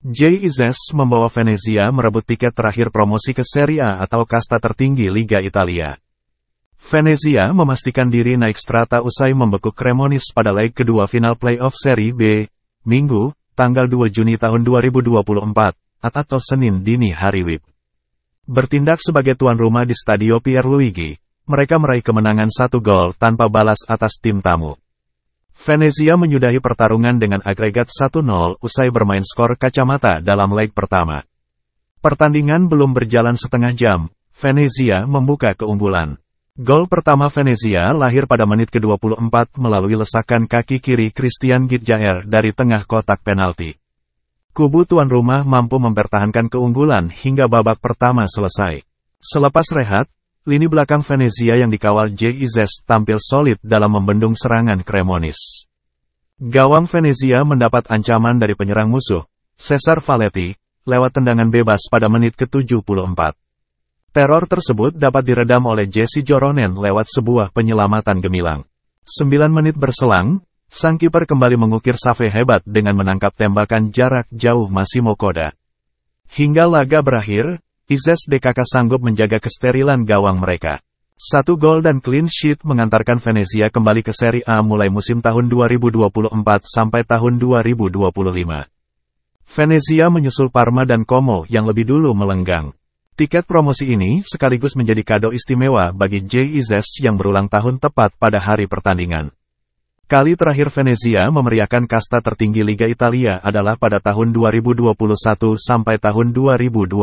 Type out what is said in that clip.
Jay Izes membawa Venezia merebut tiket terakhir promosi ke Serie A atau kasta tertinggi Liga Italia. Venezia memastikan diri naik strata usai membekuk Cremonis pada leg kedua final playoff Serie B, Minggu, tanggal 2 Juni tahun 2024, atau Senin dini hari WIB. Bertindak sebagai tuan rumah di Stadio Pierluigi, mereka meraih kemenangan satu gol tanpa balas atas tim tamu. Venezia menyudahi pertarungan dengan agregat 1-0 usai bermain skor kacamata dalam leg pertama. Pertandingan belum berjalan setengah jam, Venezia membuka keunggulan. Gol pertama Venezia lahir pada menit ke-24 melalui lesakan kaki kiri Christian Gidjaer dari tengah kotak penalti. Kubu tuan rumah mampu mempertahankan keunggulan hingga babak pertama selesai. Selepas rehat, Lini belakang Venezia yang dikawal J. tampil solid dalam membendung serangan Cremonis. Gawang Venezia mendapat ancaman dari penyerang musuh, Cesar Valetti, lewat tendangan bebas pada menit ke-74. Teror tersebut dapat diredam oleh Jesse Joronen lewat sebuah penyelamatan gemilang. 9 menit berselang, sang kiper kembali mengukir Save hebat dengan menangkap tembakan jarak jauh Massimo Koda. Hingga laga berakhir, Izes DKK sanggup menjaga kesterilan gawang mereka. Satu gol dan clean sheet mengantarkan Venezia kembali ke Serie A mulai musim tahun 2024 sampai tahun 2025. Venezia menyusul Parma dan Como yang lebih dulu melenggang. Tiket promosi ini sekaligus menjadi kado istimewa bagi J. Izes yang berulang tahun tepat pada hari pertandingan. Kali terakhir Venezia memeriahkan kasta tertinggi Liga Italia adalah pada tahun 2021 sampai tahun 2022.